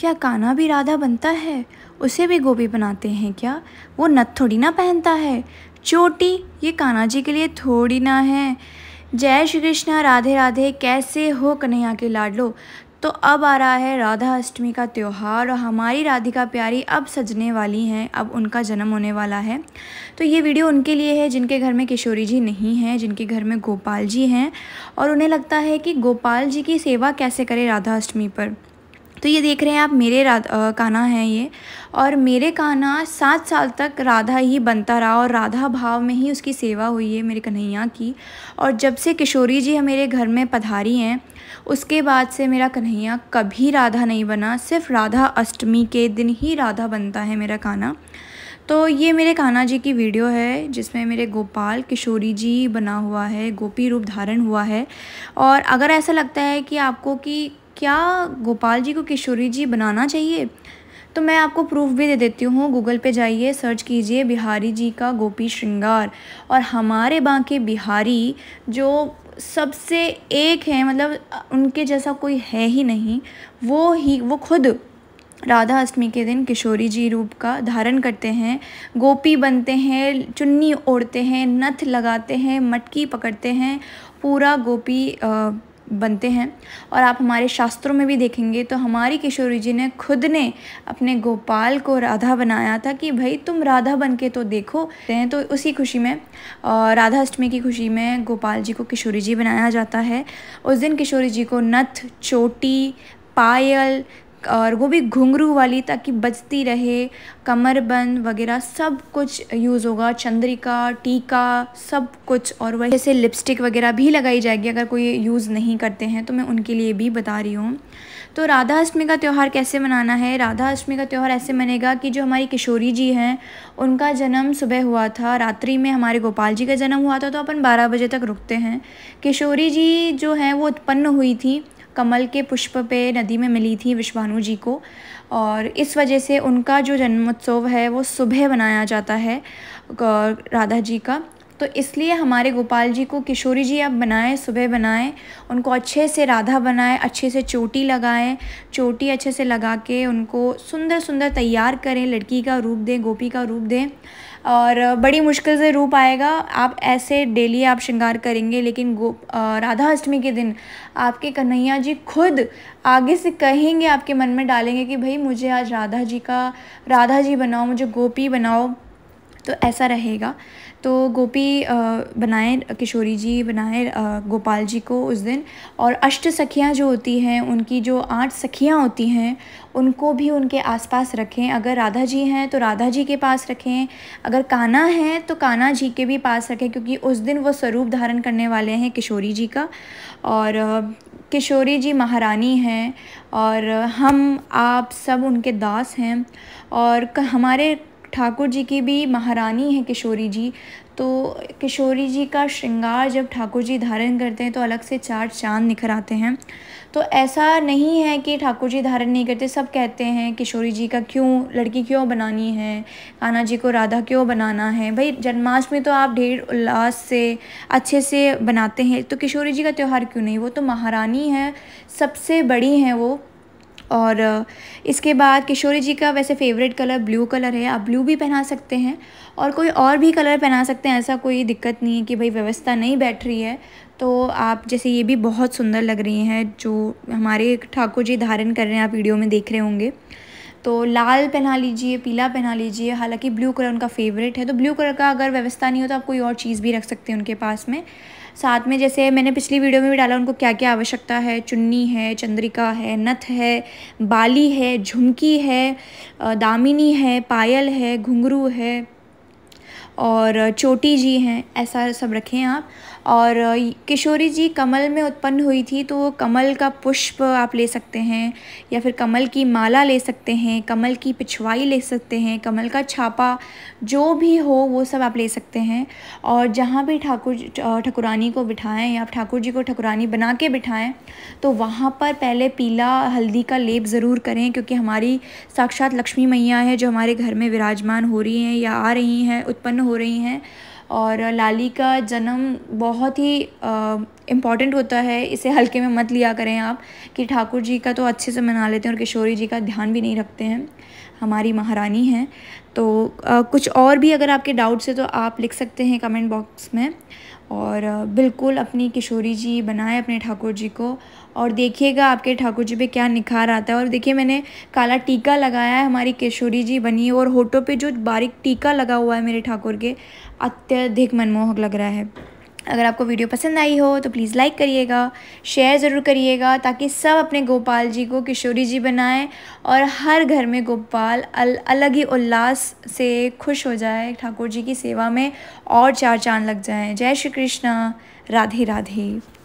क्या काना भी राधा बनता है उसे भी गोभी बनाते हैं क्या वो नथ थोड़ी ना पहनता है चोटी ये काना जी के लिए थोड़ी ना है जय श्री कृष्णा राधे राधे कैसे हो कन्हैया के लाडलो तो अब आ रहा है राधा अष्टमी का त्यौहार और हमारी राधिका प्यारी अब सजने वाली हैं अब उनका जन्म होने वाला है तो ये वीडियो उनके लिए है जिनके घर में किशोरी जी नहीं हैं जिनके घर में गोपाल जी हैं और उन्हें लगता है कि गोपाल जी की सेवा कैसे करें राधा अष्टमी पर तो ये देख रहे हैं आप मेरे राधा काना है ये और मेरे काना सात साल तक राधा ही बनता रहा और राधा भाव में ही उसकी सेवा हुई है मेरे कन्हैया की और जब से किशोरी जी मेरे घर में पधारी हैं उसके बाद से मेरा कन्हैया कभी राधा नहीं बना सिर्फ राधा अष्टमी के दिन ही राधा बनता है मेरा काना तो ये मेरे कान्हा जी की वीडियो है जिसमें मेरे गोपाल किशोरी जी बना हुआ है गोपी रूप धारण हुआ है और अगर ऐसा लगता है कि आपको कि क्या गोपाल जी को किशोरी जी बनाना चाहिए तो मैं आपको प्रूफ भी दे देती हूँ गूगल पे जाइए सर्च कीजिए बिहारी जी का गोपी श्रृंगार और हमारे बाँके बिहारी जो सबसे एक हैं मतलब उनके जैसा कोई है ही नहीं वो ही वो खुद राधा अष्टमी के दिन किशोरी जी रूप का धारण करते हैं गोपी बनते हैं चुन्नी ओढ़ते हैं नथ लगाते हैं मटकी पकड़ते हैं पूरा गोपी बनते हैं और आप हमारे शास्त्रों में भी देखेंगे तो हमारी किशोरी जी ने खुद ने अपने गोपाल को राधा बनाया था कि भाई तुम राधा बन के तो देखो तो उसी खुशी में राधा अष्टमी की खुशी में गोपाल जी को किशोरी जी बनाया जाता है उस दिन किशोरी जी को नथ चोटी पायल और वो भी घुंघरू वाली ताकि बजती रहे कमरबंद वगैरह सब कुछ यूज़ होगा चंद्रिका टीका सब कुछ और वही जैसे लिपस्टिक वगैरह भी लगाई जाएगी अगर कोई यूज़ नहीं करते हैं तो मैं उनके लिए भी बता रही हूँ तो राधा अष्टमी का त्यौहार कैसे मनाना है राधा अष्टमी का त्यौहार ऐसे मनेगा कि जो हमारी किशोरी जी हैं उनका जन्म सुबह हुआ था रात्रि में हमारे गोपाल जी का जन्म हुआ था तो अपन बारह बजे तक रुकते हैं किशोरी जी जो हैं वो उत्पन्न हुई थी कमल के पुष्प पे नदी में मिली थी विश्वानु जी को और इस वजह से उनका जो जन्मोत्सव है वो सुबह मनाया जाता है राधा जी का तो इसलिए हमारे गोपाल जी को किशोरी जी आप बनाएं सुबह बनाएं उनको अच्छे से राधा बनाएं अच्छे से चोटी लगाएं चोटी अच्छे से लगा के उनको सुंदर सुंदर तैयार करें लड़की का रूप दें गोपी का रूप दें और बड़ी मुश्किल से रूप आएगा आप ऐसे डेली आप श्रृंगार करेंगे लेकिन गो राधा अष्टमी के दिन आपके कन्हैया जी खुद आगे से कहेंगे आपके मन में डालेंगे कि भाई मुझे आज राधा जी का राधा जी बनाओ मुझे गोपी बनाओ तो ऐसा रहेगा तो गोपी बनाए किशोरी जी बनाए गोपाल जी को उस दिन और अष्ट सखियाँ जो होती हैं उनकी जो आठ सखियाँ होती हैं उनको भी उनके आसपास रखें अगर राधा जी हैं तो राधा जी के पास रखें अगर काना हैं तो कान्हा जी के भी पास रखें क्योंकि उस दिन वो स्वरूप धारण करने वाले हैं किशोरी जी का और किशोरी जी महारानी हैं और हम आप सब उनके दास हैं और हमारे ठाकुर जी की भी महारानी है किशोरी जी तो किशोरी जी का श्रृंगार जब ठाकुर जी धारण करते हैं तो अलग से चार चांद निखर आते हैं तो ऐसा नहीं है कि ठाकुर जी धारण नहीं करते सब कहते हैं किशोरी जी का क्यों लड़की क्यों बनानी है काना जी को राधा क्यों बनाना है भाई जन्माष्टमी तो आप ढेर उल्लास से अच्छे से बनाते हैं तो किशोरी जी का त्यौहार क्यों नहीं वो तो महारानी है सबसे बड़ी हैं वो और इसके बाद किशोरी जी का वैसे फेवरेट कलर ब्लू कलर है आप ब्लू भी पहना सकते हैं और कोई और भी कलर पहना सकते हैं ऐसा कोई दिक्कत नहीं है कि भाई व्यवस्था नहीं बैठ रही है तो आप जैसे ये भी बहुत सुंदर लग रही हैं जो हमारे ठाकुर जी धारण कर रहे हैं आप वीडियो में देख रहे होंगे तो लाल पहना लीजिए पीला पहना लीजिए हालांकि ब्लू कलर उनका फेवरेट है तो ब्लू कलर का अगर व्यवस्था नहीं हो तो आप कोई और चीज़ भी रख सकते हैं उनके पास में साथ में जैसे मैंने पिछली वीडियो में भी डाला उनको क्या क्या आवश्यकता है चुन्नी है चंद्रिका है नथ है बाली है झुमकी है दामिनी है पायल है घुंघरू है और चोटी जी हैं ऐसा सब रखें आप और किशोरी जी कमल में उत्पन्न हुई थी तो कमल का पुष्प आप ले सकते हैं या फिर कमल की माला ले सकते हैं कमल की पिछवाई ले सकते हैं कमल का छापा जो भी हो वो सब आप ले सकते हैं और जहाँ भी ठाकुर ठकुरानी को बिठाएं या ठाकुर जी को ठकुरानी बना के बिठाएँ तो वहाँ पर पहले पीला हल्दी का लेप ज़रूर करें क्योंकि हमारी साक्षात लक्ष्मी मैया है जो हमारे घर में विराजमान हो रही हैं या आ रही हैं उत्पन्न हो रही हैं और लाली का जन्म बहुत ही इम्पॉर्टेंट होता है इसे हल्के में मत लिया करें आप कि ठाकुर जी का तो अच्छे से मना लेते हैं और किशोरी जी का ध्यान भी नहीं रखते हैं हमारी महारानी हैं तो आ, कुछ और भी अगर आपके डाउट्स हैं तो आप लिख सकते हैं कमेंट बॉक्स में और बिल्कुल अपनी किशोरी जी बनाए अपने ठाकुर जी को और देखिएगा आपके ठाकुर जी पे क्या निखार आता है और देखिए मैंने काला टीका लगाया है हमारी किशोरी जी बनी है और होठों पे जो बारीक टीका लगा हुआ है मेरे ठाकुर के अत्यधिक मनमोहक लग रहा है अगर आपको वीडियो पसंद आई हो तो प्लीज़ लाइक करिएगा शेयर ज़रूर करिएगा ताकि सब अपने गोपाल जी को किशोरी जी बनाएं और हर घर में गोपाल अल, अलग ही उल्लास से खुश हो जाए ठाकुर जी की सेवा में और चार चांद लग जाएं जय श्री कृष्णा राधे राधे